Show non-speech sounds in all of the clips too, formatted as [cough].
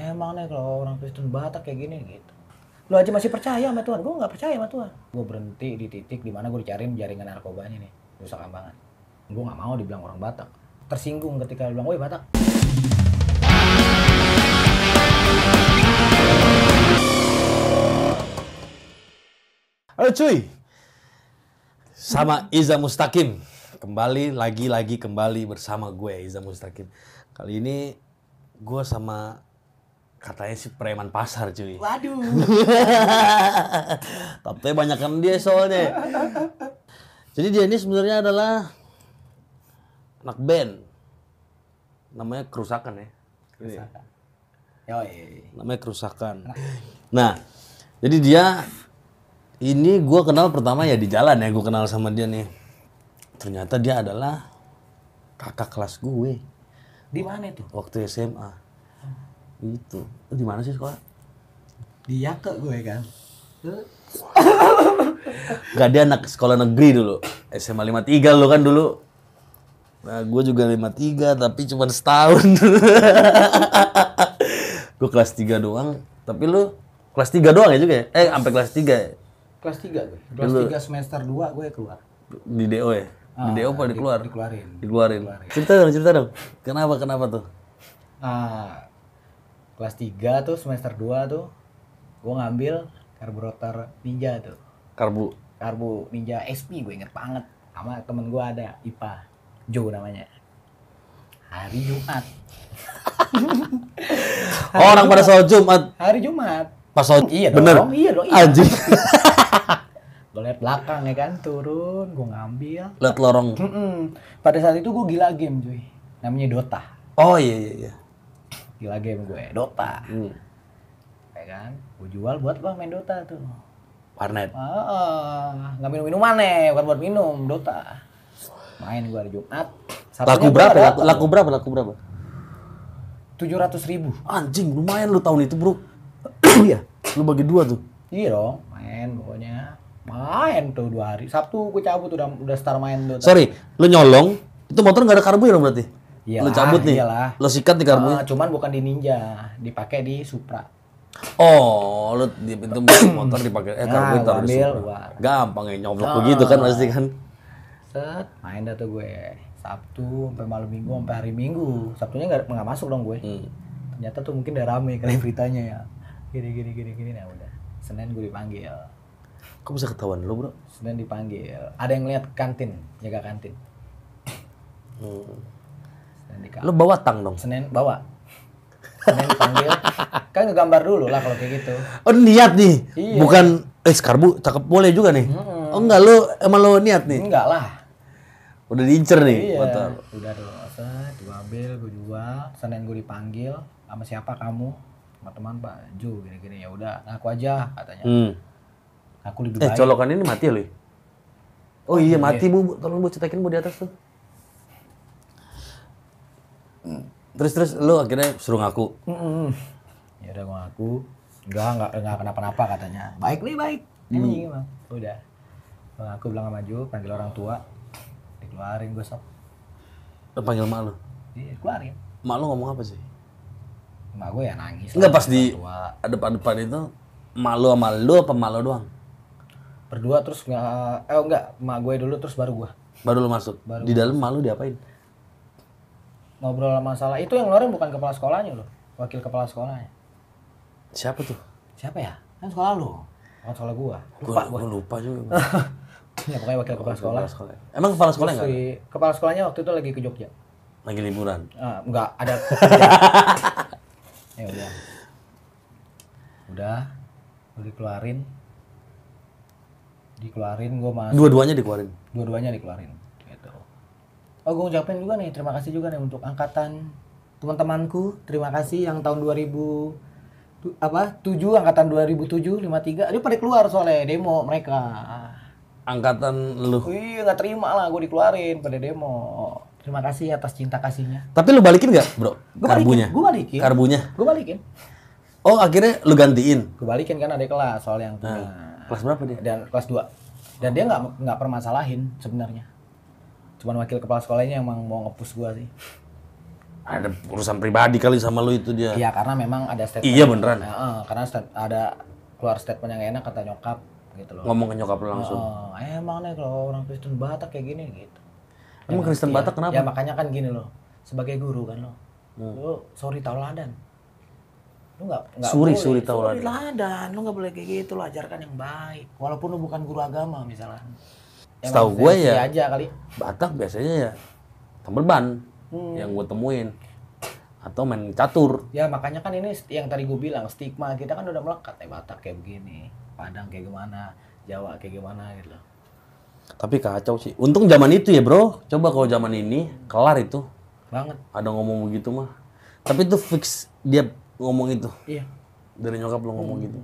emang nih kalau orang Kristen Batak kayak gini gitu lu aja masih percaya sama Tuhan gue gak percaya sama Tuhan gue berhenti di titik dimana gue dicariin jaringan narkobanya nih rusak kambangan. gue gak mau dibilang orang Batak tersinggung ketika dibilang gue woi Batak Halo cuy, sama Iza Mustaqim kembali lagi-lagi kembali bersama gue Iza Mustaqim Kali ini gue sama Katanya si preman pasar cuy. Waduh. [laughs] Tapi banyak dia soalnya. Jadi dia ini sebenarnya adalah anak band. Namanya kerusakan ya. Kerusakan. Namanya kerusakan. Nah, jadi dia ini gue kenal pertama ya di jalan ya gue kenal sama dia nih. Ternyata dia adalah kakak kelas gue. Di mana itu? Waktu SMA. Itu. di mana sih sekolah? Di Yaka gue kan. Gak dia anak sekolah negeri dulu. SMA 53 lo kan dulu. Nah, gue juga 53 tapi cuma setahun. [laughs] gue kelas 3 doang, tapi lu kelas 3 doang ya juga ya? Eh, sampai kelas 3 ya? Kelas 3 gue. Kelas 3 semester 2 gue keluar. Di DO ya? Di ah, DO apa dikeluar? Dikeluarin. Dikeluarin. dikeluarin. Cerita dong, cerita dong. Kenapa, kenapa tuh? Nah, kelas 3 tuh semester 2 tuh gue ngambil karburator ninja tuh karbu karbu ninja SP gue inget banget sama temen gue ada IPA Joe namanya hari Jumat hari [laughs] orang Jumat. pada soal Jumat hari Jumat pas soal iya dong, bener iya dong iya. anjing [laughs] gue liat belakang ya kan turun gue ngambil liat lorong mm -mm. pada saat itu gue gila game cuy namanya Dota oh iya iya iya gila game gue Dota hmm. ya kan gue jual buat lo main Dota tuh warnet ah, nggak minum minuman nih eh. bukan buat minum Dota main gue hari Jumat Sabtunya laku berapa laku, laku berapa laku berapa tujuh ratus ribu anjing lumayan lu tahun itu bro [clears throat] iya lu bagi dua tuh iya dong main pokoknya main tuh dua hari Sabtu gue cabut udah udah star main Dota sorry lu nyolong itu motor nggak ada karbu ya berarti Iyalah, lo cabut nih. Iyalah. Lo sikat nih karbunya. Uh, eh, cuman bukan di Ninja, dipakai di Supra. Oh, lo di pintu motor [coughs] dipakai eh ah, karbu nah, di Supra. Gampang ya nyoblok uh, ah, begitu kan pasti kan. Set, main dah tuh gue. Sabtu sampai malam Minggu sampai hari Minggu. Sabtunya nggak enggak masuk dong gue. Hmm. Ternyata tuh mungkin udah rame kali beritanya ya. Gini gini gini gini nah udah. Senin gue dipanggil. Kok bisa ketahuan lu Bro? Senin dipanggil. Ada yang lihat kantin, jaga kantin. Hmm lo bawa tang dong? Senin bawa. Senin panggil. [laughs] kan ngegambar dulu lah kalau kayak gitu. Oh niat nih. Iya. Bukan eh skarbu cakep boleh juga nih. hmm Oh enggak lo emang lo niat nih? Enggak lah. Udah diincer nih iya. motor. Udah dulu set, gue ambil, gue jual. Senin gue dipanggil sama siapa kamu? Sama teman Pak Ju gini-gini ya udah aku aja katanya. Hmm. Aku lebih eh, baik. Eh colokan ini mati loh. Ya? Oh iya, oh, iya mati bu, tolong bu cetakin bu di atas tuh. Hmm. Terus terus lu akhirnya suruh ngaku. Ya udah gua ngaku. Enggak enggak enggak kenapa-napa katanya. Baik nih baik. Hmm. Ini bang. Udah. Bang aku bilang sama Jo, panggil orang tua. Dikeluarin gua sok Lu panggil mak lu? Iya, keluarin. Mak lu ngomong apa sih? Mak gue ya nangis. Enggak pas di depan-depan itu malu sama lu apa malu doang? Berdua terus nggak eh enggak, mak gue dulu terus baru gua. Baru lu masuk. Baru di dalam malu diapain? ngobrol masalah itu yang ngeluarin bukan kepala sekolahnya loh wakil kepala sekolahnya siapa tuh siapa ya kan sekolah lo, oh, kan sekolah gua lupa gua, gua. lupa juga [laughs] ya pokoknya wakil kepala sekolah. kepala sekolah emang kepala sekolah enggak kepala sekolahnya waktu itu lagi ke Jogja lagi liburan uh, ah, enggak ada [laughs] [laughs] ya udah udah dikeluarin dikeluarin gua masuk dua-duanya dikeluarin dua-duanya dikeluarin oh gue ngucapin juga nih terima kasih juga nih untuk angkatan teman-temanku terima kasih yang tahun 2000 tu, apa 7 angkatan 2007 53 dia pada keluar soalnya demo mereka angkatan lu iya nggak terima lah gue dikeluarin pada demo terima kasih atas cinta kasihnya tapi lu balikin gak, bro gua karbunya gue balikin karbunya gue balikin oh akhirnya lu gantiin gue balikin kan ada kelas soal yang Nah, kelas berapa dia dan kelas 2 dan dia nggak nggak permasalahin sebenarnya cuman wakil kepala sekolahnya emang mau ngepus gua sih ada urusan pribadi kali sama lu itu dia iya karena memang ada statement iya beneran ya, uh, karena ada keluar statement yang enak kata nyokap gitu loh ngomong ke nyokap lu langsung uh, emang nih kalau orang Kristen Batak kayak gini gitu emang ya, Kristen ya, Batak kenapa ya makanya kan gini loh sebagai guru kan lo hmm. lo sorry tauladan lu nggak suri boleh. suri tauladan suri ladan lu nggak boleh kayak gitu lo ajarkan yang baik walaupun lu bukan guru agama misalnya setahu gue ya aja kali. Batak biasanya ya tambal ban hmm. yang gue temuin atau main catur. Ya makanya kan ini yang tadi gue bilang stigma kita kan udah melekat ya Batak kayak begini, Padang kayak gimana, Jawa kayak gimana gitu loh. Tapi kacau sih. Untung zaman itu ya bro. Coba kalau zaman ini kelar itu. Banget. Ada ngomong begitu mah. Tapi itu fix dia ngomong itu. Iya. Dari nyokap lo ngomong hmm. gitu.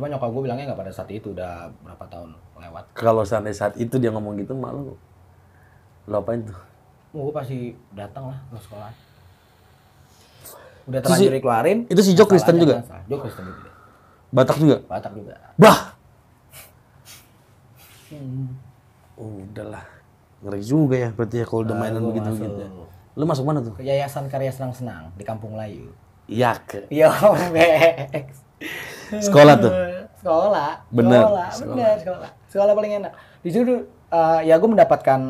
Cuma nyokap gue bilangnya nggak pada saat itu udah berapa tahun lewat. Kalau sampai saat itu dia ngomong gitu mak lu lo apain tuh? Oh, gue pasti datang lah ke sekolah. Udah terlanjur si, Itu si Jok Kristen juga. Jok Kristen juga. Batak juga. Batak juga. Bah. Hmm. Oh, udahlah. Ngeri juga ya berarti ya kalau udah nah, mainan begitu gitu. Ya. Lu masuk mana tuh? Ke Yayasan Karya Senang Senang di Kampung Layu Iya ke. Yo, [laughs] Sekolah tuh? [laughs] sekolah bener sekolah, sekolah. bener sekolah sekolah paling enak di situ uh, ya gue mendapatkan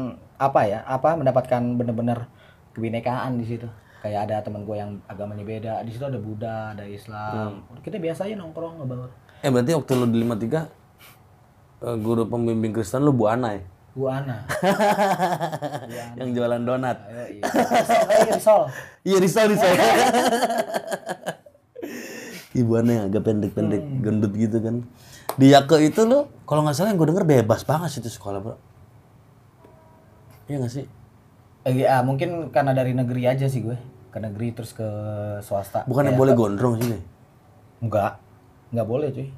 apa ya apa mendapatkan bener-bener kebinekaan di situ kayak ada teman gue yang agamanya beda di situ ada Buddha ada Islam hmm. kita biasa aja nongkrong ngobrol eh berarti waktu lu di lima tiga eh, guru pembimbing Kristen lu Bu Ana ya Bu Ana, Bu [laughs] Ana. yang jualan donat iya. iya. risol. iya risol risol [laughs] ibu-ibuannya yang agak pendek-pendek hmm. gendut gitu kan di Yake itu lo kalau nggak salah yang gue denger bebas banget sih itu sekolah bro iya nggak sih ya mungkin karena dari negeri aja sih gue ke negeri terus ke swasta bukan yang boleh gondrong sih nih enggak enggak boleh cuy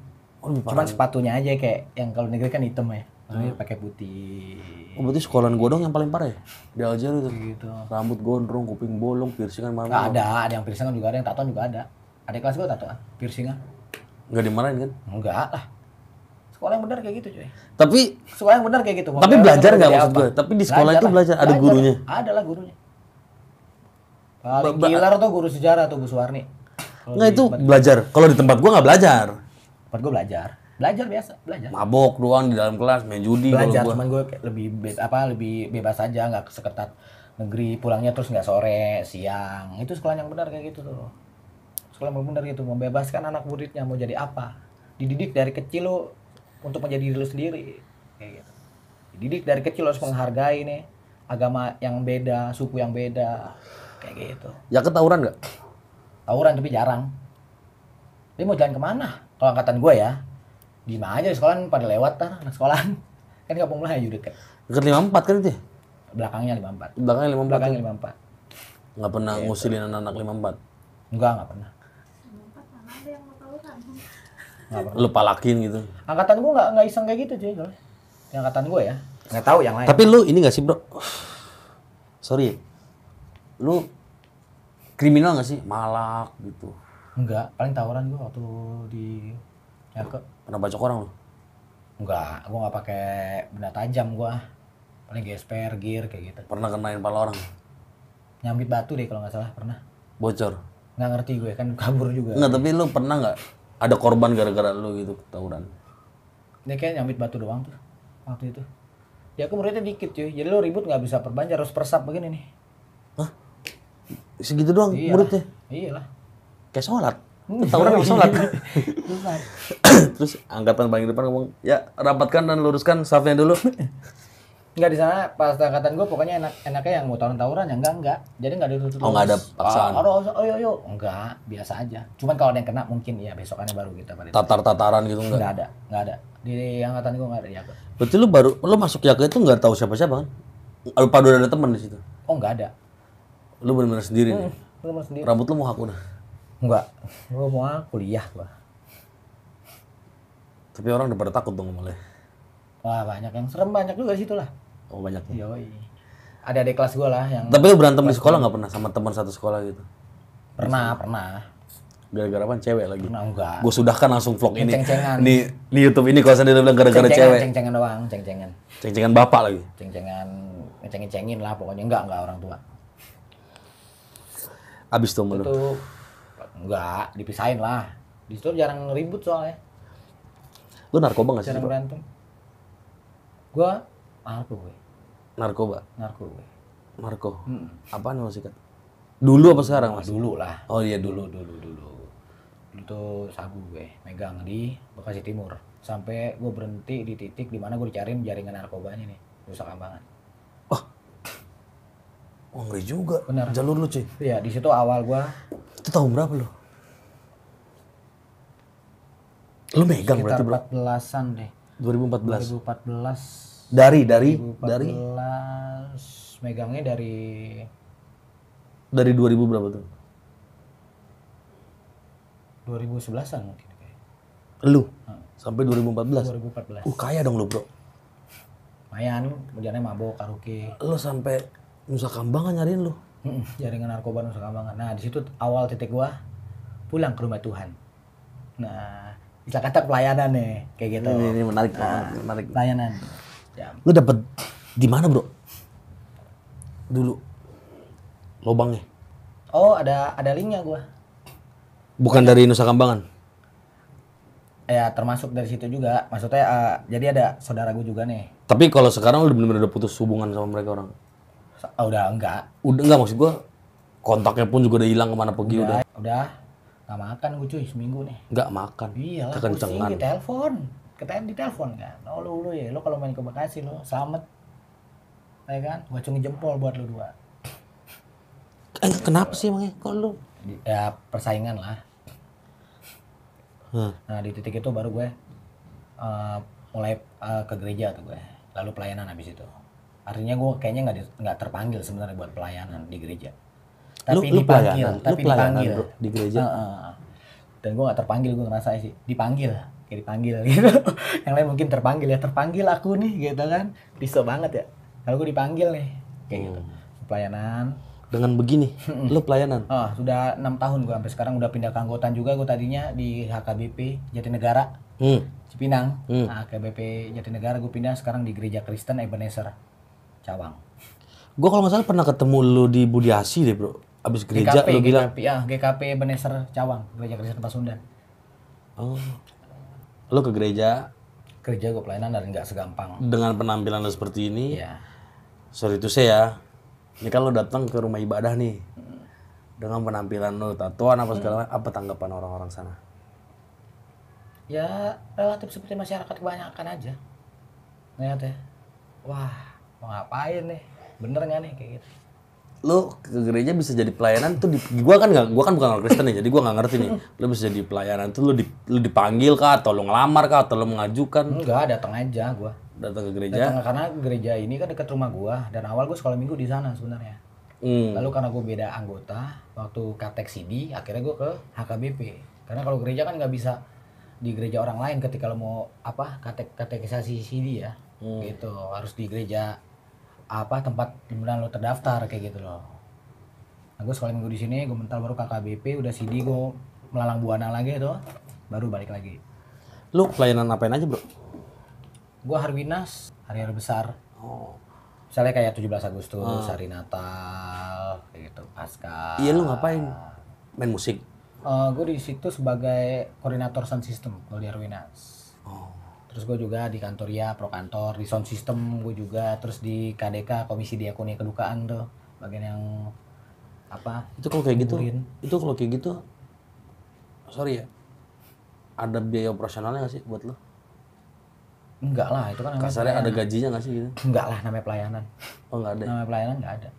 oh, cuman sepatunya aja kayak yang kalau negeri kan hitam ya hmm. pakai putih oh berarti sekolahan gue dong yang paling parah ya Dia aja gitu. rambut gondrong kuping bolong piercingan mana-mana. ada ada yang piercingan juga ada yang tatoan juga ada ada kelas gue tatoan piercingnya nggak dimarahin kan enggak lah sekolah yang benar kayak gitu cuy tapi sekolah yang benar kayak gitu tapi belajar nggak maksud gue tapi di sekolah itu belajar ada gurunya ada lah gurunya paling gila tuh guru sejarah tuh Bu Suwarni nggak itu belajar kalau di tempat gue nggak belajar tempat gue belajar belajar biasa belajar mabok doang di dalam kelas main judi belajar gua. cuman gue lebih apa lebih bebas aja nggak seketat negeri pulangnya terus nggak sore siang itu sekolah yang benar kayak gitu tuh sekolah benar-benar gitu membebaskan anak muridnya mau jadi apa dididik dari kecil lo untuk menjadi diri lo sendiri kayak gitu dididik dari kecil lo harus menghargai nih agama yang beda suku yang beda kayak gitu ya ketahuan nggak tawuran tapi jarang dia mau jalan kemana kalau angkatan gue ya di mana aja di sekolah pada lewat tar anak sekolahan [laughs] kan kampung ya deket kan. deket lima empat kan itu ya? belakangnya lima empat belakangnya lima empat belakangnya ya? lima empat nggak pernah gitu. ngusilin anak-anak lima empat enggak nggak pernah lu palakin gitu angkatan gue nggak nggak iseng kayak gitu cuy kalau angkatan gue ya nggak tahu yang lain tapi lu ini nggak sih bro sorry lu kriminal nggak sih malak gitu enggak paling tawuran gue waktu di ya ke pernah baca orang lu enggak gue nggak pakai benda tajam gue paling gesper gear kayak gitu pernah kenain pala orang nyambit batu deh kalau nggak salah pernah bocor nggak ngerti gue kan kabur juga nggak tapi lu pernah nggak ada korban gara-gara lu gitu ketahuan. ini kayak nyambit batu doang tuh waktu itu ya aku muridnya dikit cuy jadi lu ribut nggak bisa perbanjar harus persap begini nih Hah? segitu doang iyalah. muridnya iyalah kayak sholat hmm. tawuran mau sholat [laughs] terus angkatan paling depan ngomong ya rapatkan dan luruskan safnya dulu [laughs] Enggak di sana pas angkatan gue pokoknya enak enaknya yang mau tawuran-tawuran yang enggak enggak. Jadi enggak ditutup. Oh, enggak ada paksaan. Oh, oh, oh, yo, Enggak, biasa aja. Cuman kalau ada yang kena mungkin ya besokannya baru kita balik. Tatar-tataran gitu enggak? Enggak ada, enggak ada. Di angkatan gue enggak ada Yakult. Berarti lu baru lu masuk Yakult itu enggak tahu siapa-siapa kan? Lu padu ada teman di situ? Oh, enggak ada. Lu benar-benar sendiri. Hmm, benar sendiri. Rambut lu mau aku dah. Enggak, lu mau kuliah gua. Tapi orang udah pada takut dong mulai ya? Wah banyak yang serem banyak juga di situ lah oh banyak ya ada ada kelas gue lah yang tapi lu berantem di sekolah nggak pernah sama teman satu sekolah gitu pernah pernah gara-gara apa cewek lagi pernah enggak gue sudahkan langsung vlog ini ceng-cengan di, YouTube ini kalau sendiri bilang gara-gara cewek ceng-cengan doang ceng-cengan ceng-cengan bapak lagi ceng-cengan ceng-cengin lah pokoknya enggak enggak orang tua abis tuh itu enggak dipisahin lah di situ jarang ribut soalnya lu narkoba nggak sih jarang berantem gue apa gue narkoba narkoba Marco hmm. apa nih masih dulu apa sekarang mas dulu lah oh iya dulu dulu dulu dulu tuh sabu gue megang di Bekasi Timur sampai gue berhenti di titik dimana gue dicariin jaringan narkobanya nih rusak ambangan oh oh ngeri juga benar jalur lu cuy iya di situ awal gue itu tahun berapa lo lu megang berarti berapa belasan deh 2014 2014 dari dari 2014, dari megangnya dari dari 2000 berapa tuh? 2011-an mungkin Lu? Hmm. Sampai 2014? 2014. Uh, kaya dong lu, Bro. Lumayan, kemudiannya mabok, karaoke. Lu sampai Nusa Kambangan nyariin lu? jaringan narkoba Nusa Kambangan. Nah, di situ awal titik gua pulang ke rumah Tuhan. Nah, bisa kata pelayanan nih, kayak gitu. Ini, ini menarik nah, menarik. Pelayanan. Lu dapet di mana bro? Dulu lobangnya. Oh ada ada linknya gua. Bukan dari Nusa Kambangan? Ya termasuk dari situ juga. Maksudnya uh, jadi ada saudara gua juga nih. Tapi kalau sekarang lu benar-benar udah putus hubungan sama mereka orang? Oh, udah enggak. Udah enggak maksud gua kontaknya pun juga udah hilang kemana pergi udah. Udah. udah. Gak makan gue cuy seminggu nih. Gak makan. Iya lah. Kekencengan. di telepon di telepon kan oh lu lu ya lu kalau main ke Bekasi lu selamat ya kan gua cungi jempol buat lu dua eh, kenapa sih emangnya kok lu ya persaingan lah hmm. nah di titik itu baru gue uh, mulai uh, ke gereja tuh gue lalu pelayanan habis itu artinya gue kayaknya nggak nggak terpanggil sebenarnya buat pelayanan di gereja tapi lu, dipanggil pelayanan, tapi lu pelayanan, dipanggil bro, di gereja uh, uh, dan gue nggak terpanggil gue ngerasa sih dipanggil kayak dipanggil [laughs] gitu yang lain mungkin terpanggil ya terpanggil aku nih gitu kan bisa banget ya kalau gue dipanggil nih kayak gitu. hmm. gitu pelayanan dengan begini lo pelayanan oh, sudah enam tahun gue sampai sekarang udah pindah keanggotaan juga gue tadinya di HKBP Jatinegara hmm. Cipinang hmm. Nah, HKBP Jatinegara gue pindah sekarang di gereja Kristen Ebenezer Cawang gue kalau nggak pernah ketemu lo di Budiasi deh bro abis gereja GKP, lo bilang GKP, ah, GKP Ebenezer Cawang gereja Kristen Pasundan oh lo ke gereja kerja gue pelayanan dan nggak segampang dengan penampilan lo seperti ini iya. ya. sorry itu saya ini kalau lo datang ke rumah ibadah nih dengan penampilan lo tatoan apa segala hmm. apa tanggapan orang-orang sana ya relatif seperti masyarakat kebanyakan aja lihat ya wah mau ngapain nih bener nggak nih kayak gitu lu ke gereja bisa jadi pelayanan tuh di, gua kan nggak gua kan bukan orang Kristen ya jadi gua nggak ngerti nih lu bisa jadi pelayanan tuh lu, di, lu dipanggil kah atau lu ngelamar kah atau lu mengajukan enggak datang aja gua datang ke gereja datang, karena gereja ini kan dekat rumah gua dan awal gua sekolah minggu di sana sebenarnya hmm. lalu karena gua beda anggota waktu katek CD akhirnya gua ke HKBP karena kalau gereja kan nggak bisa di gereja orang lain ketika lu mau apa katek katekisasi CD ya hmm. gitu harus di gereja apa tempat dimana lo terdaftar kayak gitu loh nah, gue sekolah minggu di sini gue mental baru KKBP udah CD gue melalang buana lagi itu baru balik lagi lu pelayanan apain aja bro gue Harwinas hari hari besar oh misalnya kayak 17 Agustus oh. hari Natal kayak gitu pasca iya lu ngapain main musik uh, eh, gue di situ sebagai koordinator sound system kalau di Harwinas oh terus gue juga di kantor ya pro kantor di sound system gue juga terus di KDK komisi diakonia kedukaan tuh bagian yang apa itu kalau kayak gitu itu kalau kayak gitu sorry ya ada biaya operasionalnya nggak sih buat lo enggak lah itu kan kasarnya pelayanan. ada gajinya nggak sih gitu enggak [laughs] lah namanya pelayanan oh enggak ada ya? namanya pelayanan enggak ada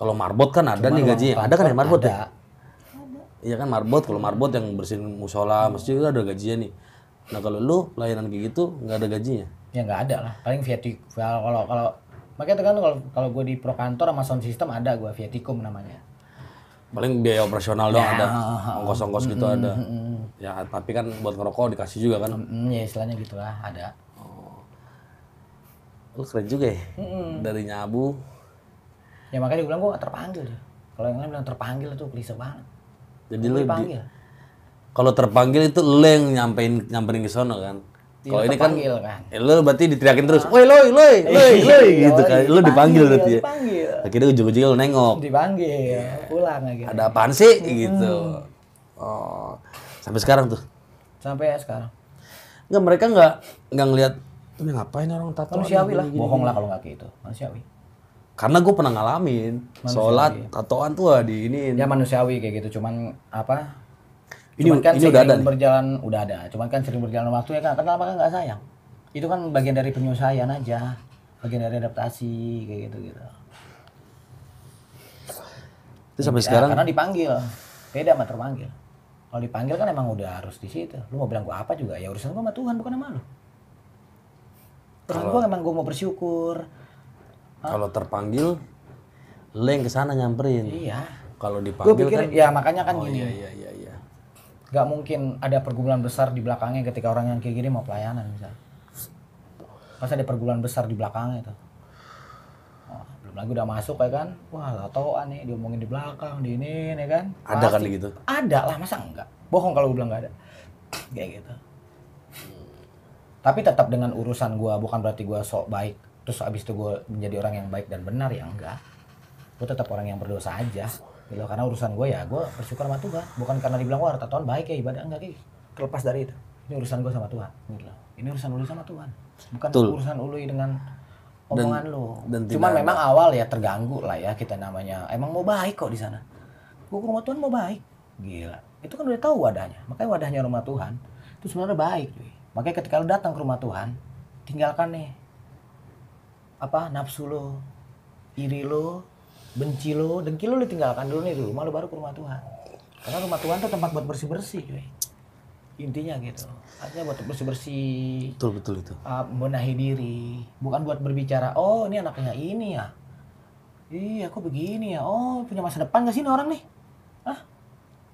kalau marbot kan ada Cuma nih gajinya ada kan ya marbot ada. ya Iya kan marbot, kalau marbot yang bersihin musola, masjid itu ada gajinya nih Nah kalau lu layanan kayak gitu nggak ada gajinya? Ya nggak ada lah. Paling via Kalau kalau kalau makanya kan kalau kalau gue di pro kantor sama sound system ada gue tikum namanya. Paling biaya operasional dong ya, ada, ongkos-ongkos gitu mm, ada. ya tapi kan buat ngerokok dikasih juga kan? Mm, ya istilahnya gitulah ada. Oh. Lu keren juga ya, mm dari nyabu. Ya makanya gue bilang gue terpanggil ya. Kalau yang lain bilang terpanggil tuh klise banget. Jadi lu dipanggil. Di kalau terpanggil itu lo yang nyampein nyamperin ke sono kan iya, kalau ini kan, kan. Eh, lo berarti diteriakin terus, ah. woi lo lo lo lo gitu iya, kan, lo dipanggil berarti ya. Akhirnya ujung-ujungnya lo nengok. Dipanggil, ya. pulang akhirnya. Ada apaan sih hmm. gitu. Oh, sampai sekarang tuh. Sampai ya sekarang. Enggak mereka enggak nggak ngelihat ini ngapain orang tato. Manusiawi lah. Bohong lah kalau nggak gitu itu. Manusiawi. Karena gue pernah ngalamin sholat tatoan tuh di ini. Ya manusiawi kayak gitu, cuman apa ini, cuman kan ini udah ada nih. berjalan udah ada cuman kan sering berjalan waktu ya kan kenapa kan nggak sayang itu kan bagian dari penyesuaian aja bagian dari adaptasi kayak gitu gitu itu sampai ya, sekarang karena dipanggil beda sama terpanggil kalau dipanggil kan emang udah harus di situ lu mau bilang gua apa juga ya urusan gua sama Tuhan bukan sama lu urusan gua emang gua mau bersyukur kalau terpanggil link ke sana nyamperin iya kalau dipanggil pikir, kan ya makanya kan oh, gini iya, iya, iya nggak mungkin ada pergumulan besar di belakangnya ketika orang yang kayak gini mau pelayanan bisa pasti ada pergumulan besar di belakangnya itu oh, belum lagi udah masuk ya kan wah gak tau aneh diomongin di belakang di ini ya kan ada kan gitu ada lah masa enggak bohong kalau gue bilang nggak ada [tsk] kayak gitu tapi tetap dengan urusan gue bukan berarti gue sok baik terus abis itu gue menjadi orang yang baik dan benar ya enggak gue tetap orang yang berdosa aja gitu karena urusan gue ya gue bersyukur sama Tuhan bukan karena dibilang wah Tuhan baik ya ibadah enggak kayak terlepas dari itu ini urusan gue sama Tuhan gitu ini urusan lu sama Tuhan bukan Tuh. urusan lu dengan omongan dan, lu dan cuman memang awal ya terganggu lah ya kita namanya emang mau baik kok di sana gue ke rumah Tuhan mau baik gila itu kan udah tahu wadahnya makanya wadahnya rumah Tuhan itu sebenarnya baik cuy makanya ketika lu datang ke rumah Tuhan tinggalkan nih apa nafsu lo iri lo benci lo dengki lo lo tinggalkan dulu nih di rumah lo baru ke rumah Tuhan karena rumah Tuhan tuh tempat buat bersih bersih cuy intinya gitu artinya buat bersih bersih betul betul itu uh, ah, menahi diri bukan buat berbicara oh ini anaknya ini ya iya aku begini ya oh punya masa depan gak sih ini orang nih ah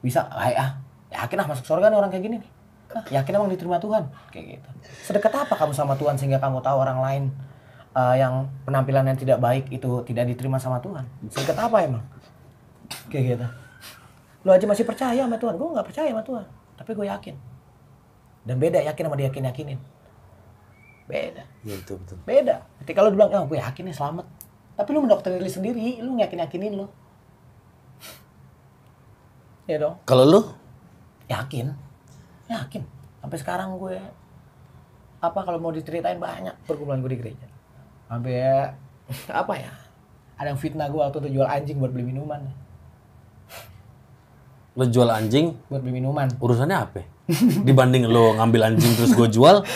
bisa ayah ya yakin ah masuk surga nih orang kayak gini nih ah, yakin emang diterima Tuhan kayak gitu sedekat apa kamu sama Tuhan sehingga kamu tahu orang lain uh, yang penampilannya tidak baik itu tidak diterima sama Tuhan. Singkat apa emang? Kayak gitu. Lu aja masih percaya sama Tuhan. Gue gak percaya sama Tuhan. Tapi gue yakin. Dan beda yakin sama diyakin yakinin. Beda. Ya, betul betul. Beda. Ketika lu bilang, oh ya, gue yakin nih selamat. Tapi lu mendokter diri sendiri, lu yakin yakinin lu. Iya dong. Kalau lu? Yakin. Yakin. Sampai sekarang gue apa kalau mau diceritain banyak pergumulan gue di gereja Sampai ya, [laughs] apa ya? Ada yang fitnah gue waktu itu jual anjing buat beli minuman. Lo jual anjing? Buat beli minuman. Urusannya apa? Dibanding lo ngambil anjing terus gue jual,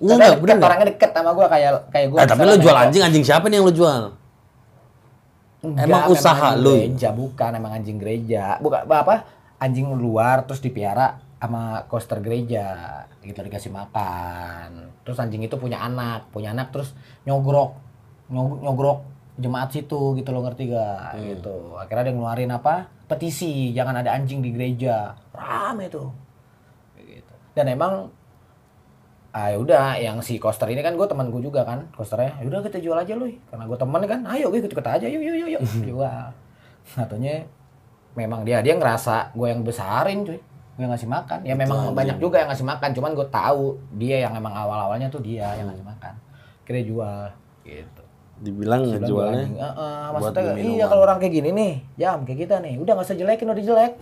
Enggak, enggak, bener Orangnya deket sama gue kayak kayak gue. Nah, tapi lo jual anjing, anjing siapa nih yang lo jual? Enggak, emang usaha lo. Gereja bukan, emang anjing gereja. Bukan apa? Anjing luar terus dipiara sama koster gereja gitu dikasih makan terus anjing itu punya anak punya anak terus nyogrok nyogrok jemaat situ gitu loh ngerti gak hmm. gitu akhirnya dia ngeluarin apa petisi jangan ada anjing di gereja rame tuh gitu. dan emang ah ya udah yang si koster ini kan gue teman gue juga kan kosternya ya udah kita jual aja loh karena gue temen kan ayo gue ikut ikut aja yuk yuk yuk yuk [laughs] jual katanya memang dia dia ngerasa gue yang besarin cuy yang ngasih makan ya Betul. memang iya. banyak juga yang ngasih makan cuman gue tahu dia yang emang awal awalnya tuh dia yang ngasih makan kira jual gitu dibilang ngejualnya uh, uh, maksudnya iya kalau orang kayak gini nih jam kayak kita nih udah nggak usah jelekin udah jelek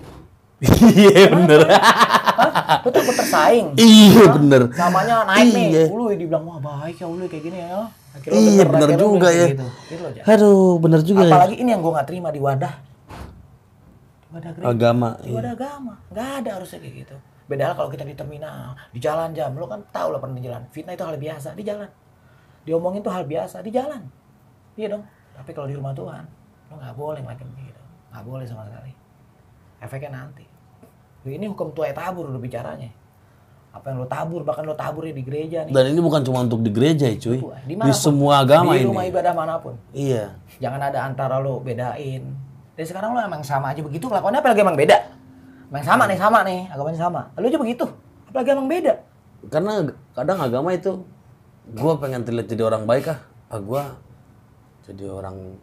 iya bener lu takut tersaing iya bener namanya naik nih iya. lu dibilang wah baik ya lu kayak gini ya Akhirnya iya ya. Gitu. Gitu bener, juga ya. Gitu. Aduh bener juga Apalagi ya. ini yang gue gak terima di wadah gereja agama ibadah iya. agama nggak ada harusnya kayak gitu beda lah kalau kita di terminal di jalan jam lo kan tau lah pernah jalan fitnah itu hal biasa di jalan diomongin tuh hal biasa di jalan iya dong tapi kalau di rumah Tuhan lo nggak boleh macam gitu nggak boleh sama sekali efeknya nanti ini hukum tua ya tabur udah bicaranya apa yang lo tabur bahkan lo taburnya di gereja nih. dan ini bukan cuma untuk di gereja ya cuy di, di semua agama ini. di rumah ini. ibadah manapun iya jangan ada antara lo bedain dari sekarang lo emang sama aja begitu kelakuannya apalagi emang beda. Emang sama nih, sama nih, agamanya sama. Lo aja begitu, apalagi emang beda. Karena kadang agama itu gue pengen terlihat jadi orang baik ah, ah gue jadi orang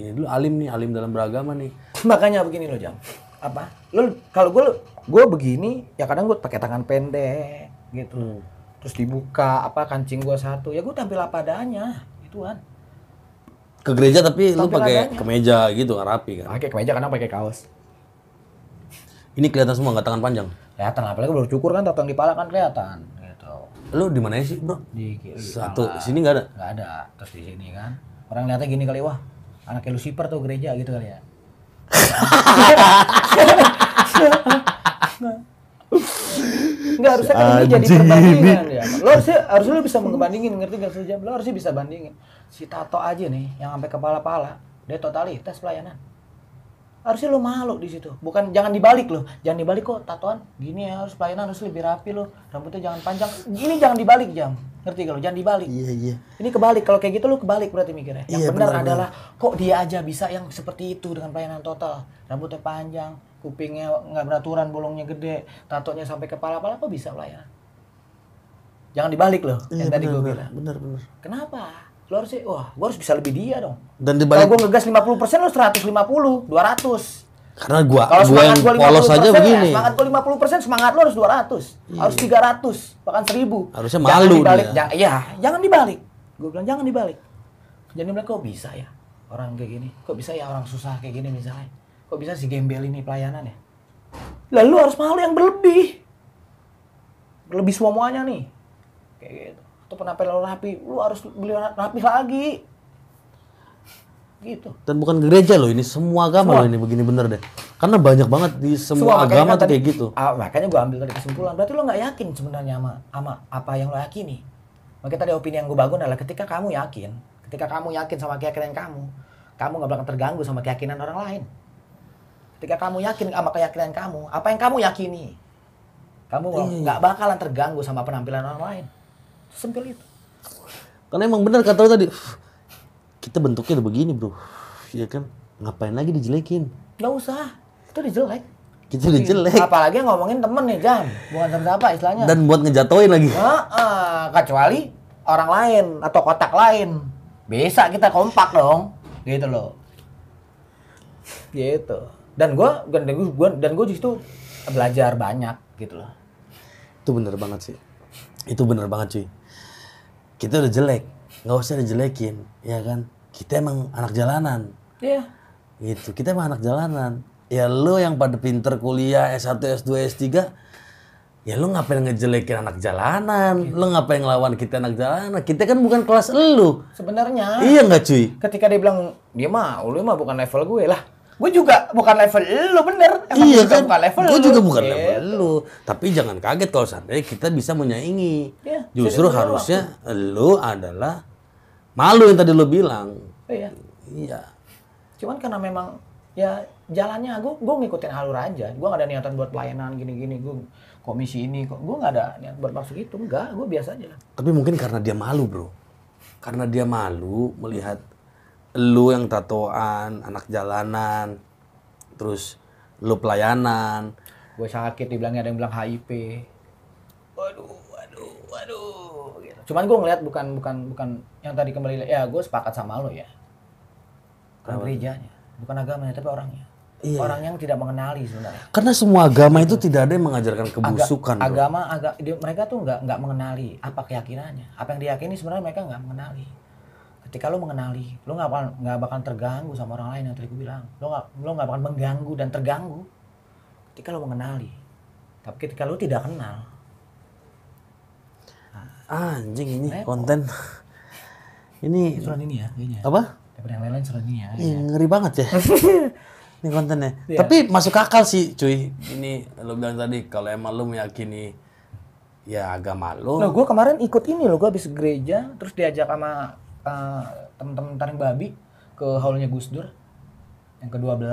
ini dulu alim nih, alim dalam beragama nih. [laughs] Makanya begini lo Jam. Apa? Lo kalau gue gue begini ya kadang gue pakai tangan pendek gitu. Hmm. Terus dibuka apa kancing gue satu, ya gue tampil apa adanya, kan ke gereja tapi Tampil lu pakai kemeja gitu nggak rapi kan? Pakai kemeja karena pakai kaos. Ini kelihatan semua nggak tangan panjang. Kelihatan apalagi baru cukur kan tatang di pala kan kelihatan gitu. Lu di mana sih, Bro? Di, di Satu pala. sini nggak ada? Nggak ada. Terus di sini kan. Orang lihatnya gini kali wah, anaknya Lucifer tuh gereja gitu kali ya. Enggak harusnya kan ini jadi perbandingan ya. Lo harusnya harusnya lo bisa mengbandingin ngerti gak sih? Lo harusnya bisa bandingin si Tato aja nih yang sampai kepala-pala dia totalitas pelayanan harusnya lo malu di situ bukan jangan dibalik lo jangan dibalik kok tatoan gini ya harus pelayanan harus lebih rapi lo rambutnya jangan panjang ini jangan dibalik jam ngerti gak lo jangan dibalik iya iya ini kebalik kalau kayak gitu lo kebalik berarti mikirnya yang iya, benar, benar adalah benar. kok dia aja bisa yang seperti itu dengan pelayanan total rambutnya panjang kupingnya nggak beraturan bolongnya gede tatonya sampai kepala kepala kok bisa pelayanan jangan dibalik lo. iya, yang tadi gue bilang benar benar kenapa lo harus sih, wah gue harus bisa lebih dia dong dan dibalik kalau gue ngegas 50 persen lo 150 200 karena gua kalau gua yang gua polos aja begini ya, semangat gua 50 persen semangat lo harus 200 iya. harus 300 bahkan 1000 harusnya malu jangan dibalik dia. jangan, ya jangan dibalik gua bilang jangan dibalik Jadi mereka kok bisa ya orang kayak gini kok bisa ya orang susah kayak gini misalnya kok bisa si gembel ini pelayanan ya lalu harus malu yang berlebih berlebih semuanya nih kayak gitu atau penampilan lo rapi lu harus beli rapi lagi gitu dan bukan gereja loh ini semua agama semua. loh ini begini bener deh karena banyak banget di semua, semua agama tuh kayak gitu uh, makanya gue ambil tadi kesimpulan berarti lo nggak yakin sebenarnya sama, sama apa yang lo yakini makanya tadi opini yang gue bangun adalah ketika kamu yakin ketika kamu yakin sama keyakinan kamu kamu nggak bakal terganggu sama keyakinan orang lain ketika kamu yakin sama keyakinan kamu apa yang kamu yakini kamu iya. nggak bakalan terganggu sama penampilan orang lain sempil itu karena emang benar kata lo tadi kita bentuknya udah begini bro ya kan ngapain lagi dijelekin nggak usah itu dijelek kita udah jelek apalagi ngomongin temen nih jam bukan temen apa istilahnya dan buat ngejatoin lagi Ah, uh, kecuali orang lain atau kotak lain bisa kita kompak dong gitu loh gitu dan gue dan gue dan gue justru belajar banyak gitu loh itu bener banget sih itu bener banget sih kita udah jelek nggak usah dijelekin ya kan kita emang anak jalanan iya yeah. gitu kita emang anak jalanan ya lo yang pada pinter kuliah S1 S2 S3 ya lo ngapain ngejelekin anak jalanan gitu. Iya. lo ngapain ngelawan kita anak jalanan kita kan bukan kelas lo sebenarnya iya nggak cuy ketika dia bilang dia mah lo mah bukan level gue lah Gue juga bukan level lu bener. Emang iya kan? Bukan level gue juga bukan gitu. level lu. Tapi jangan kaget kalau seandainya kita bisa menyaingi. Ya, Justru harusnya lu adalah malu yang tadi lu bilang. iya. Iya. Cuman karena memang ya jalannya gue gue ngikutin alur aja. Gue gak ada niatan buat pelayanan gini-gini. Gue komisi ini kok gue nggak ada niat buat masuk itu enggak gue biasa aja tapi mungkin karena dia malu bro karena dia malu melihat lu yang tatoan anak jalanan terus lu pelayanan gue sakit dibilangnya ada yang bilang HIP waduh waduh waduh gitu. cuman gue ngeliat bukan bukan bukan yang tadi kembali ya gue sepakat sama lo ya bukan gerejanya bukan agamanya tapi orangnya Iya. Orang yang tidak mengenali sebenarnya. Karena semua agama itu tidak ada yang mengajarkan kebusukan. Aga, agama agak mereka tuh nggak nggak mengenali apa keyakinannya, apa yang diyakini sebenarnya mereka nggak mengenali ketika lo mengenali lo nggak bakal nggak bakal terganggu sama orang lain yang tadi gue bilang lo nggak lo nggak bakal mengganggu dan terganggu ketika lo mengenali tapi ketika lo tidak kenal nah, anjing ini repot. konten ini surat ini ya kayaknya apa daripada yang lain-lain surat ini ya, ya ngeri banget ya [laughs] ini kontennya ya. tapi masuk akal sih cuy ini lo bilang tadi kalau emang lo meyakini ya agak malu. Nah, gue kemarin ikut ini loh, gue habis gereja, terus diajak sama Eh, teman-teman tarik babi ke haulnya Gus Dur yang ke-12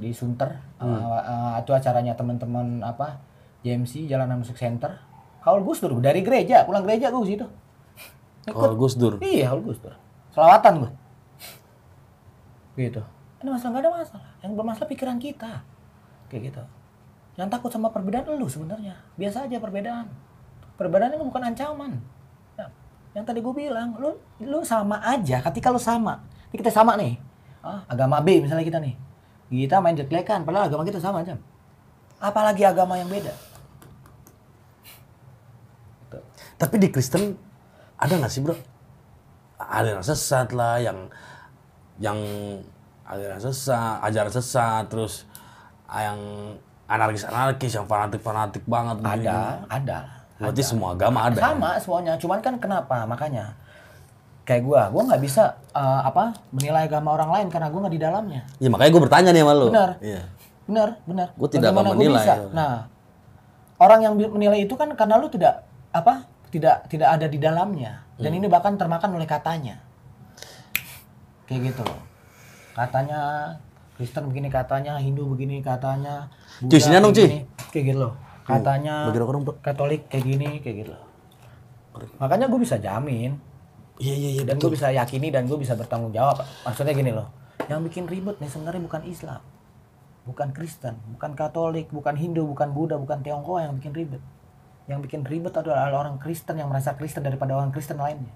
di Sunter eh, hmm. uh, uh, itu acaranya teman-teman apa JMC Jalanan Musik Center haul Gus Dur dari gereja pulang gereja gue situ [laughs] haul Gus Dur iya haul Gus Dur selawatan gue [laughs] gitu ada masalah nggak ada masalah yang bermasalah pikiran kita kayak gitu yang takut sama perbedaan lu sebenarnya biasa aja perbedaan perbedaan itu bukan ancaman yang tadi gue bilang lu lu sama aja ketika lu sama ini kita sama nih ah, agama B misalnya kita nih kita main jelek-jelekan padahal agama kita sama aja apalagi agama yang beda gitu. tapi di Kristen ada nggak sih bro aliran sesat lah yang yang aliran sesat ajaran sesat terus yang anarkis anarkis yang fanatik fanatik banget ada gitu. ada ya. Berarti semua agama ada. Sama semuanya. Cuman kan kenapa? Makanya kayak gue, gue nggak bisa uh, apa menilai agama orang lain karena gue nggak di dalamnya. Iya makanya gue bertanya nih sama lu. Benar. Iya. Benar, benar. Gue tidak mau menilai. Bisa? Nah, orang yang menilai itu kan karena lu tidak apa tidak tidak ada di dalamnya dan hmm. ini bahkan termakan oleh katanya kayak gitu loh katanya Kristen begini katanya Hindu begini katanya Cuy, sini dong, Cuy. Kayak gitu loh katanya hmm. Katolik kayak gini kayak gitu makanya gue bisa jamin iya iya iya dan gue bisa yakini dan gue bisa bertanggung jawab maksudnya gini loh yang bikin ribet nih sebenarnya bukan Islam bukan Kristen bukan Katolik bukan Hindu bukan Buddha bukan Tionghoa yang bikin ribet yang bikin ribet adalah orang Kristen yang merasa Kristen daripada orang Kristen lainnya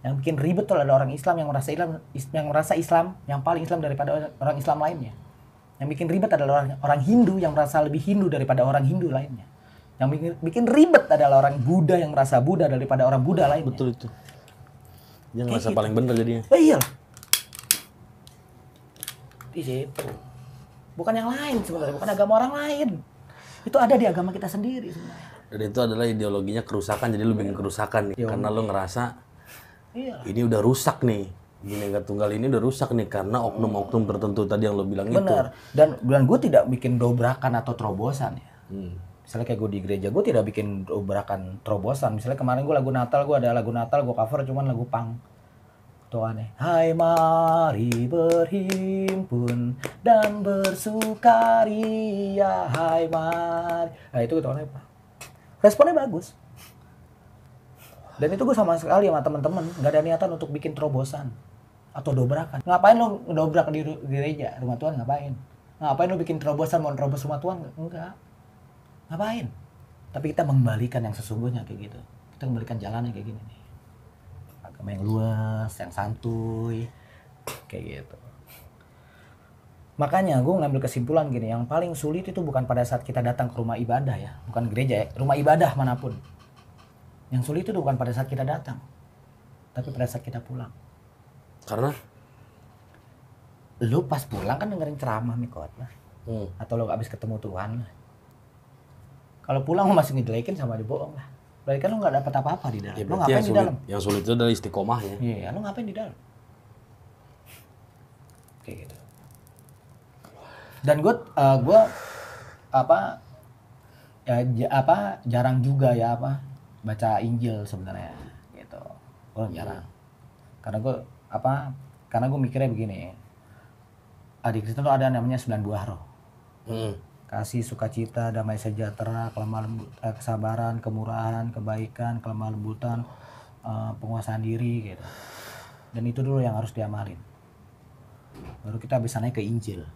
yang bikin ribet adalah orang Islam yang merasa Islam yang merasa Islam yang paling Islam daripada orang Islam lainnya yang bikin ribet adalah orang, orang Hindu yang merasa lebih Hindu daripada orang Hindu lainnya. Yang bikin, bikin ribet adalah orang Buddha yang merasa Buddha daripada orang Buddha lain Betul itu. Yang merasa gitu. paling benar jadinya. Oh, iya. Di Bukan yang lain sebenarnya, bukan agama orang lain. Itu ada di agama kita sendiri sebenarnya. Dan itu adalah ideologinya kerusakan, jadi lu bikin kerusakan nih. Iya. Karena lu ngerasa iya. Ini udah rusak nih. Bineka Tunggal ini udah rusak nih karena oknum-oknum tertentu tadi yang lo bilang Bener. itu. Benar. Dan bulan gue tidak bikin dobrakan atau terobosan ya. Hmm. Misalnya kayak gue di gereja, gue tidak bikin dobrakan terobosan. Misalnya kemarin gue lagu Natal, gue ada lagu Natal, gue cover cuman lagu pang. Tuh aneh. Hai mari berhimpun dan bersukaria. Hai mari. Nah itu tuh aneh. Responnya bagus. Dan itu gue sama sekali sama temen-temen, gak ada niatan untuk bikin terobosan atau dobrakan ngapain lu dobrak di gereja rumah Tuhan ngapain ngapain lu bikin terobosan mau terobos rumah Tuhan enggak ngapain tapi kita mengembalikan yang sesungguhnya kayak gitu kita mengembalikan jalannya kayak gini nih agama yang luas yang santuy kayak gitu Makanya gue ngambil kesimpulan gini, yang paling sulit itu bukan pada saat kita datang ke rumah ibadah ya, bukan gereja ya, rumah ibadah manapun. Yang sulit itu bukan pada saat kita datang, tapi pada saat kita pulang. Karena lu pas pulang kan dengerin ceramah mikot lah. Hmm. Atau lu abis ketemu Tuhan lah. Kalau pulang lu masih ngejelekin sama aja lah. Berarti kan lu gak dapet apa-apa di dalam. Ya, lu ngapain sulit, di dalam? Yang sulit itu dari istiqomah ya. Iya, lu ngapain di dalam? Oke gitu. Dan gue, uh, gue apa ya j- apa jarang juga ya apa baca Injil sebenarnya gitu. Gue jarang. Karena gue apa karena gue mikirnya begini adik Kristen tuh ada namanya sembilan buah roh hmm. kasih sukacita damai sejahtera kelemah lembut eh, kesabaran kemurahan kebaikan kelemah lembutan eh, penguasaan diri gitu dan itu dulu yang harus diamalin baru kita bisa naik ke Injil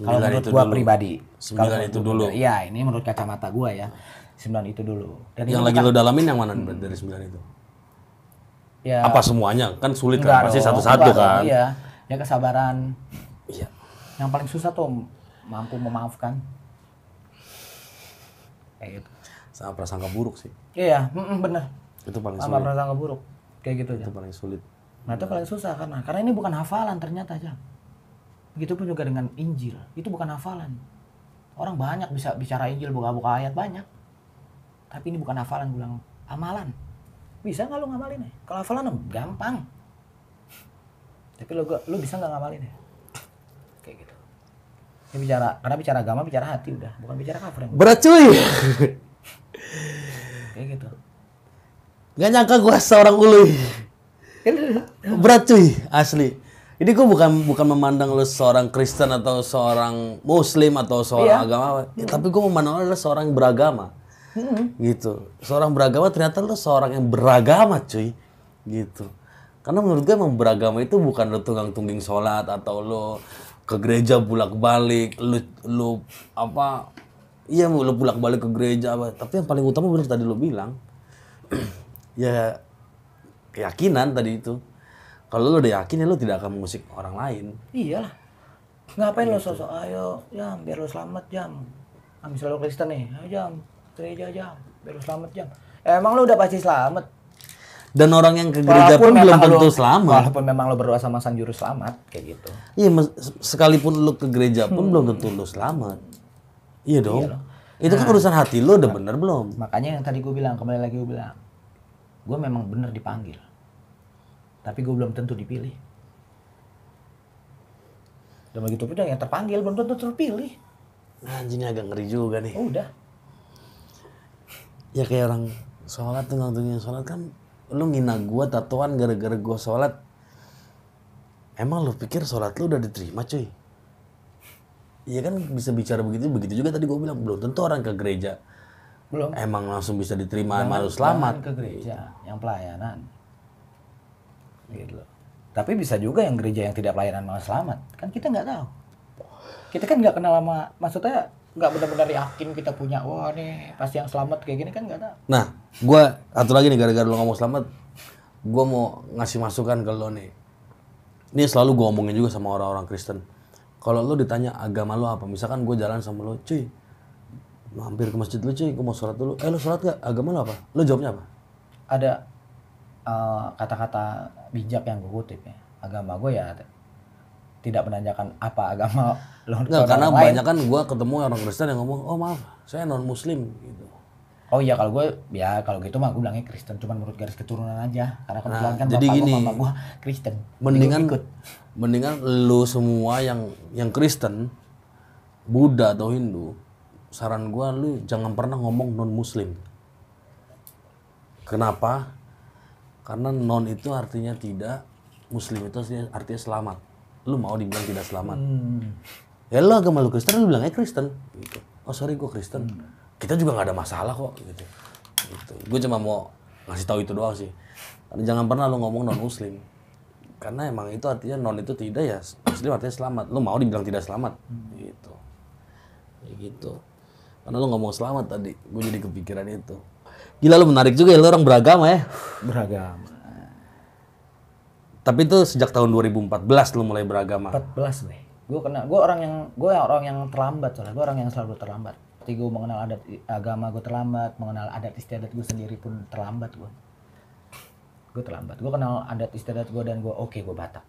kalau menurut gue pribadi sembilan kalau itu dulu iya ini menurut kacamata gue ya sembilan itu dulu dan yang lagi lo dalamin yang mana dari sembilan itu ya, apa semuanya kan sulit kan pasti satu-satu kan iya ya kesabaran iya yang paling susah tuh mampu memaafkan kayak gitu sama prasangka buruk sih iya benar itu paling sama sulit prasangka buruk kayak gitu itu paling sulit nah itu paling susah karena karena ini bukan hafalan ternyata aja begitu pun juga dengan Injil itu bukan hafalan orang banyak bisa bicara Injil buka-buka ayat banyak tapi ini bukan hafalan bilang amalan bisa nggak lu ngamalin ya? Kalau hafalan gampang. Tapi lu, lu lo bisa nggak ngamalin ya? Kayak gitu. ini bicara, karena bicara agama bicara hati udah, bukan bicara cover. Yang Berat cuy. Kayak gitu. nggak nyangka gue seorang uli ya Berat cuy, asli. Ini gue bukan bukan memandang lo seorang Kristen atau seorang Muslim atau seorang iya. agama, ya, tapi gue memandang lo seorang beragama. Hmm. Gitu. Seorang beragama ternyata lu seorang yang beragama, cuy. Gitu. Karena menurut gue emang beragama itu bukan lu tunggang-tungging sholat atau lu ke gereja bulak balik lu lu apa Iya, lu bulak balik ke gereja apa. Tapi yang paling utama benar tadi lu bilang [clears throat] ya keyakinan tadi itu. Kalau lu udah yakin ya lu tidak akan mengusik orang lain. Iyalah. Ngapain gitu. lo sosok ayo jam biar lo selamat jam. Ambil ah, selalu Kristen nih, ayo jam gereja jam biar lu selamat jam eh, emang lu udah pasti selamat dan orang yang ke gereja pun belum tentu lo, selamat walaupun memang lu berdoa sama sang juru selamat kayak gitu iya sekalipun lu ke gereja pun hmm. belum tentu lu selamat iya, iya dong iya itu kan nah, kan urusan hati lu udah nah, bener belum makanya yang tadi gue bilang kembali lagi gue bilang gue memang bener dipanggil tapi gue belum tentu dipilih dan begitu pun yang terpanggil belum tentu terpilih nah, ini agak ngeri juga nih oh, udah ya kayak orang sholat tuh ngantungin sholat kan lu ngina gua tatoan gara-gara gue sholat emang lu pikir sholat lu udah diterima cuy Iya kan bisa bicara begitu begitu juga tadi gue bilang belum tentu orang ke gereja belum emang langsung bisa diterima malu selamat ke gereja yang pelayanan gitu loh tapi bisa juga yang gereja yang tidak pelayanan malah selamat kan kita nggak tahu kita kan nggak kenal sama maksudnya nggak benar-benar yakin kita punya wah nih pasti yang selamat kayak gini kan nggak ada. Nah, gue satu lagi nih gara-gara lo ngomong selamat, gue mau ngasih masukan ke lo nih. Ini selalu gue omongin juga sama orang-orang Kristen. Kalau lo ditanya agama lo apa, misalkan gue jalan sama lo, cuy, mampir ke masjid lo cuy, gue mau sholat dulu. Eh lo sholat gak? Agama lo apa? Lo jawabnya apa? Ada eh, kata-kata uh, bijak yang gue kutip ya. Agama gue ya tidak menanyakan apa agama lo [laughs] Nggak, karena lain. banyak kan gue ketemu orang Kristen yang ngomong oh maaf saya non Muslim gitu Oh iya kalau gue ya kalau gitu mah gue bilangnya Kristen cuman menurut garis keturunan aja karena nah, kebetulan nah, kan jadi bapak gini, mama gue Kristen. Mendingan ikut. mendingan lu semua yang yang Kristen Buddha atau Hindu saran gue lu jangan pernah ngomong non Muslim. Kenapa? Karena non itu artinya tidak, Muslim itu artinya selamat lu mau dibilang tidak selamat hmm. ya lu agama lu Kristen lu bilang ya Kristen gitu oh sorry gue Kristen hmm. kita juga gak ada masalah kok gitu gitu gue cuma mau ngasih tahu itu doang sih jangan pernah lu ngomong non muslim karena emang itu artinya non itu tidak ya muslim artinya selamat lu mau dibilang tidak selamat hmm. gitu ya gitu karena lu ngomong selamat tadi gue jadi kepikiran itu gila lu menarik juga ya lu orang beragama ya beragama tapi itu sejak tahun 2014 lu mulai beragama. 14 nih. Gue kena, gue orang yang gue orang yang terlambat soalnya. Gue orang yang selalu terlambat. Tapi gue mengenal adat agama gue terlambat, mengenal adat istiadat gue sendiri pun terlambat gue. Gue terlambat. Gue kenal adat istiadat gue dan gue oke okay, gue Batak.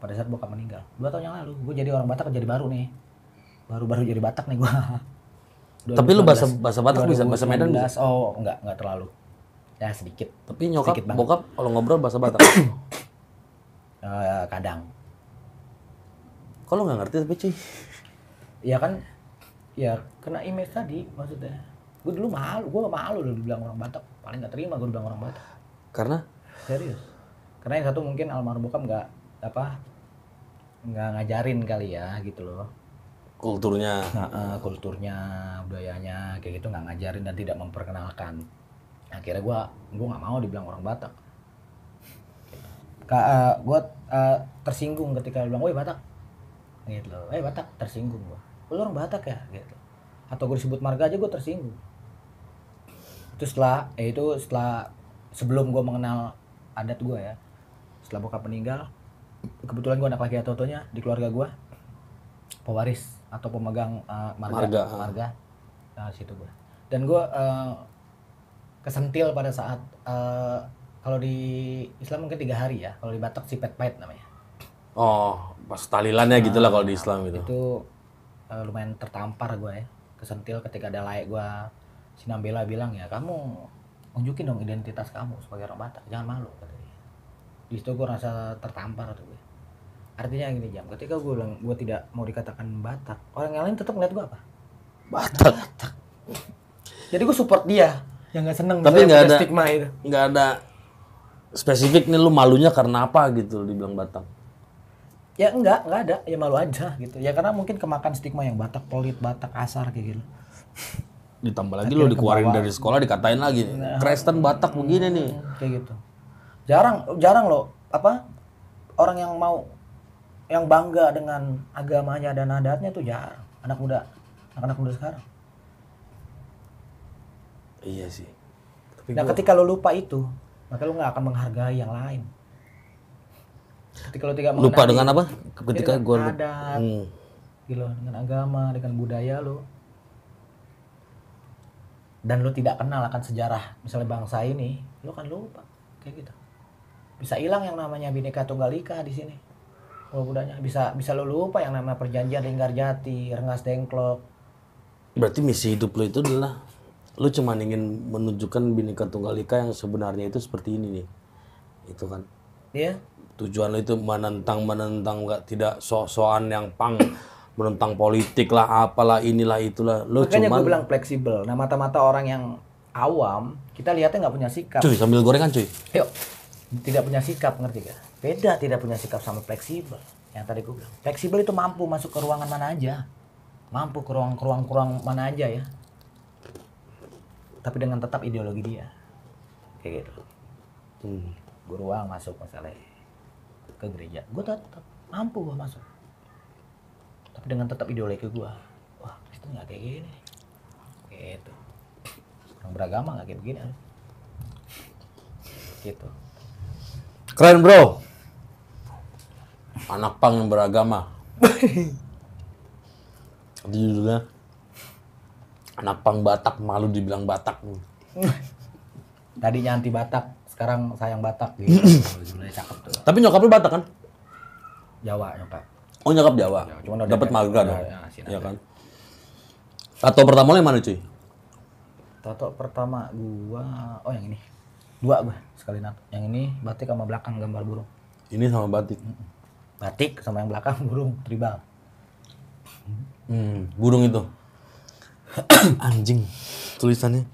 Pada saat bokap meninggal, dua tahun yang lalu, gue jadi orang Batak jadi baru nih. Baru-baru jadi Batak nih gue. [laughs] Tapi lu bahasa bahasa Batak bisa bahasa Medan bisa? Oh, enggak, enggak terlalu. Ya sedikit. Tapi nyokap sedikit bokap kalau ngobrol bahasa Batak. [coughs] Eh, kadang. kadang kalo gak ngerti tapi cuy ya kan ya kena image tadi maksudnya gue dulu malu gue malu dulu dibilang orang Batak paling gak terima gue dibilang orang Batak karena serius karena yang satu mungkin almarhum bokap gak, apa nggak ngajarin kali ya gitu loh kulturnya nah, uh, kulturnya budayanya kayak gitu nggak ngajarin dan tidak memperkenalkan akhirnya gue gue nggak mau dibilang orang Batak uh, eh, gue uh, tersinggung ketika bilang woi Batak gitu loh eh Batak tersinggung gue lu orang Batak ya gitu atau gue disebut marga aja gue tersinggung itu setelah eh, itu setelah sebelum gue mengenal adat gue ya setelah bokap meninggal kebetulan gue anak laki atau tonya di keluarga gue pewaris atau pemegang uh, marga marga, marga. Nah, situ gue dan gue uh, kesentil pada saat uh, kalau di Islam mungkin tiga hari ya kalau di Batak sipet pahit namanya oh pas talilannya nah, gitulah kalau di nah, Islam gitu itu uh, lumayan tertampar gue ya kesentil ketika ada layak gue Sinambela bilang ya kamu unjukin dong identitas kamu sebagai orang Batak jangan malu di situ gue rasa tertampar tuh gue artinya gini jam ketika gue bilang gue tidak mau dikatakan Batak orang yang lain tetap ngeliat gue apa Batak, Batak. jadi gue support dia yang nggak seneng tapi nggak ada stigma itu nggak ada spesifik nih lu malunya karena apa gitu dibilang Batak? Ya enggak, enggak ada. Ya malu aja gitu. Ya karena mungkin kemakan stigma yang Batak polit Batak kasar kayak gitu. Ditambah lagi lu dikeluarin kebawa. dari sekolah dikatain lagi. Nah, Kristen Batak begini nih. Kayak gitu. Jarang jarang loh apa orang yang mau yang bangga dengan agamanya dan adatnya tuh jarang. Anak muda, anak-anak muda sekarang. Iya sih. nah, ketika lu lupa itu, maka lu nggak akan menghargai yang lain ketika lu tidak lupa dengan apa ketika gue lupa hmm. gitu dengan agama dengan budaya lu dan lu tidak kenal akan sejarah misalnya bangsa ini lu kan lupa kayak gitu bisa hilang yang namanya bineka tunggal ika di sini kalau budanya bisa bisa lu lupa yang namanya perjanjian linggar jati rengas dengklok berarti misi hidup lu itu adalah lu cuma ingin menunjukkan bini tunggal ika yang sebenarnya itu seperti ini nih itu kan ya yeah. tujuan lu itu menentang menentang nggak tidak so-soan yang pang [clears throat] menentang politik lah apalah inilah itulah lu makanya cuman, gue bilang fleksibel nah mata-mata orang yang awam kita lihatnya nggak punya sikap cuy sambil gorengan cuy yuk tidak punya sikap ngerti gak beda tidak punya sikap sama fleksibel yang tadi gue bilang fleksibel itu mampu masuk ke ruangan mana aja mampu ke ruang ruang ruang mana aja ya tapi dengan tetap ideologi dia kayak gitu hmm. gue ruang masuk masalahnya ke gereja gue tetap mampu gue masuk tapi dengan tetap ideologi gue wah itu nggak kayak gini kayak gitu orang beragama nggak kayak begini gitu keren bro anak pang yang beragama [laughs] judulnya anak pang Batak malu dibilang Batak. Tadinya anti Batak, sekarang sayang Batak gitu. [laughs] tuh. Tapi nyokap lu Batak kan? Jawa nyokap. Oh nyokap Jawa. Jawa. Iya, Cuma dapat marga dong. Iya, iya kan. Tato pertama yang mana cuy? Tato pertama gua, oh yang ini. Dua gua sekali nato. Yang ini batik sama belakang gambar burung. Ini sama batik. Batik sama yang belakang [laughs] burung tribal. Hmm, burung itu. [coughs] anjing tulisannya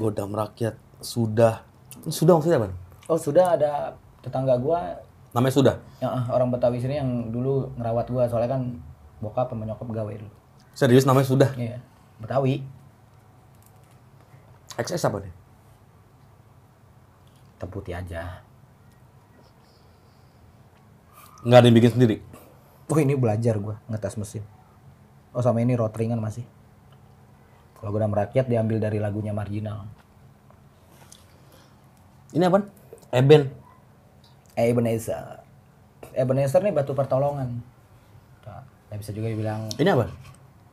godam rakyat sudah sudah maksudnya apa? Oh sudah ada tetangga gua namanya sudah ya, ah, orang Betawi sini yang dulu ngerawat gua soalnya kan bokap sama nyokap gawe dulu serius namanya sudah iya Betawi XS apa nih teputi aja nggak ada yang bikin sendiri oh ini belajar gua ngetes mesin oh sama ini rotringan masih lagu program rakyat diambil dari lagunya marginal ini apa Eben Ebenezer Ebenezer nih batu pertolongan nah, bisa juga bilang ini apa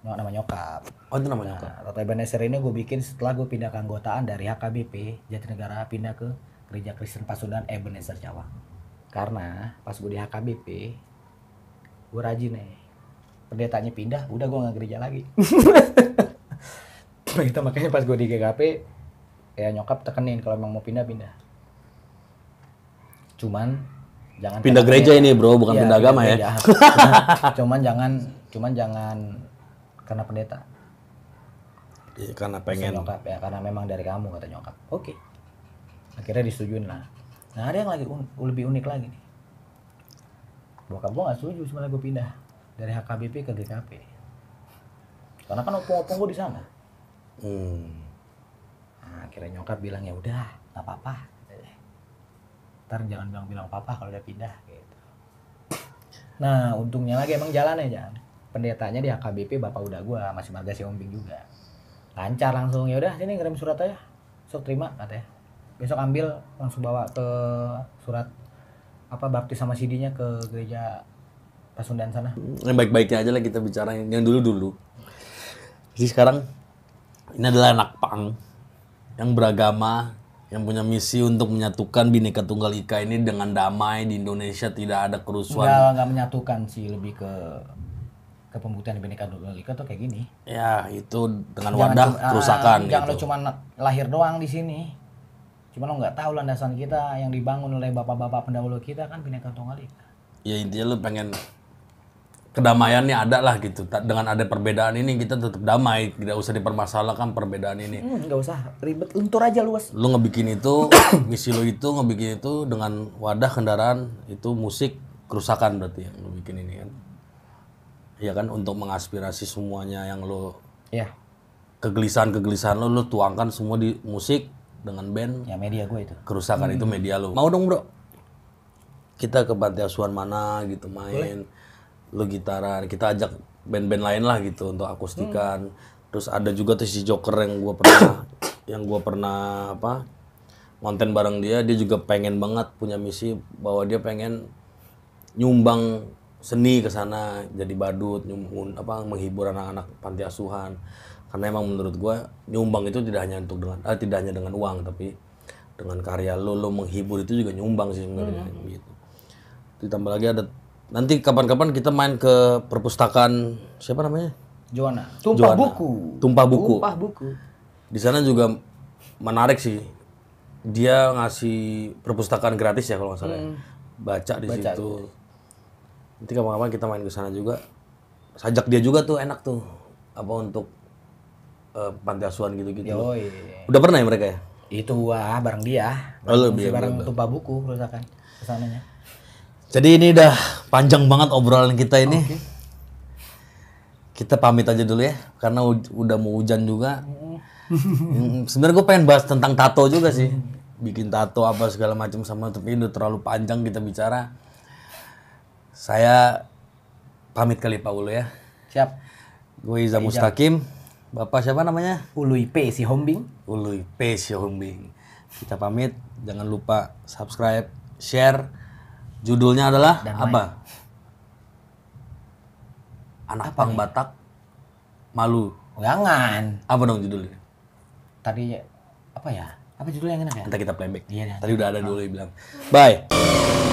no, nama nyokap oh itu nama nyokap nah, Ebenezer ini gue bikin setelah gue pindah keanggotaan dari HKBP negara pindah ke gereja Kristen Pasundan Ebenezer Cawang karena pas gue di HKBP gue rajin nih pendetanya pindah udah gue nggak gereja lagi [laughs] begitu nah, makanya pas gue di GKP ya nyokap tekenin kalau emang mau pindah pindah cuman jangan pindah gereja ini bro bukan ya, pindah agama ya cuman, cuman jangan cuman jangan karena pendeta ya, karena pengen Masa nyokap ya karena memang dari kamu kata nyokap oke okay. akhirnya disetujuin lah nah ada yang lagi un lebih unik lagi nih bokap gue gak setuju sebenarnya gue pindah dari HKBP ke GKP karena kan opung-opung gue di sana Hmm. Nah, akhirnya nyokap bilang ya udah nggak apa-apa. Ntar jangan bilang-bilang papa kalau udah pindah gitu. Nah untungnya lagi emang jalan aja. Ya, Pendetanya di HKBP bapak udah gua masih marga si Ombing juga. Lancar langsung ya udah sini ngirim surat aja. Sok terima katanya. Besok ambil langsung bawa ke surat apa baptis sama sidinya ke gereja Pasundan sana. Yang baik-baiknya aja lah kita bicara yang dulu-dulu. Jadi sekarang ini adalah anak pang yang beragama, yang punya misi untuk menyatukan Bhinneka Tunggal Ika ini dengan damai di Indonesia tidak ada kerusuhan. Enggak, enggak menyatukan sih, lebih ke ke pembuktian Bhinneka Tunggal Ika tuh kayak gini. Ya, itu dengan jangan wadah cuman, kerusakan yang ah, gitu. lo cuma lahir doang di sini. Cuma lo nggak tahu landasan kita yang dibangun oleh bapak-bapak pendahulu kita kan Bhinneka Tunggal Ika. Ya intinya lo pengen kedamaiannya ada lah gitu. Dengan ada perbedaan ini kita tetap damai, tidak usah dipermasalahkan perbedaan ini. Hmm, usah ribet, luntur aja luas. Lu ngebikin itu, misi [coughs] lu itu ngebikin itu dengan wadah kendaraan itu musik kerusakan berarti yang lu bikin ini kan. Iya kan untuk mengaspirasi semuanya yang lu Iya. Yeah. Kegelisahan-kegelisahan lu lu tuangkan semua di musik dengan band. Ya media gue itu. Kerusakan hmm. itu media lu. Mau dong, Bro. Kita ke pantai asuhan mana gitu main. Boleh lu gitaran kita ajak band-band lain lah gitu untuk akustikan hmm. terus ada juga tuh si Joker yang gue pernah [coughs] yang gue pernah apa konten bareng dia dia juga pengen banget punya misi bahwa dia pengen nyumbang seni ke sana jadi badut nyumbun apa menghibur anak-anak panti asuhan karena emang menurut gue nyumbang itu tidak hanya untuk dengan ah, tidak hanya dengan uang tapi dengan karya lo lo menghibur itu juga nyumbang sih sebenarnya hmm. gitu ditambah lagi ada Nanti kapan-kapan kita main ke perpustakaan siapa namanya? Joana. Tumpah Joana. buku. Tumpah buku. Tumpah buku. Di sana juga menarik sih. Dia ngasih perpustakaan gratis ya kalau nggak salah. Ya. Hmm. Baca di Baca. situ. Nanti kapan-kapan kita main ke sana juga. Sajak dia juga tuh enak tuh. Apa untuk uh, panti asuhan gitu-gitu. iya. Udah pernah ya mereka ya? Itu wah bareng dia. Oh, bareng, oh, bareng tumpah buku perusahaan kesananya. Jadi ini udah panjang banget obrolan kita ini. Okay. Kita pamit aja dulu ya, karena udah mau hujan juga. [laughs] Hmm, sebenarnya gue pengen bahas tentang tato juga sih, bikin tato apa segala macam sama, tapi udah terlalu panjang kita bicara. Saya pamit kali Pak Ulu ya. Siap. Gue Iza Mustaqim. Bapak siapa namanya? Ului P. Si Hombing. Ului P. Si Hombing. Kita pamit. Jangan lupa subscribe, share, Judulnya adalah Dan apa? Main. Anak apa Pang ya? Batak malu. Jangan. Apa dong judulnya? Tadi apa ya? Apa judulnya yang enak ya? Nanti kita playback. Iya, Tadi udah ada dulu yang bilang. Bye.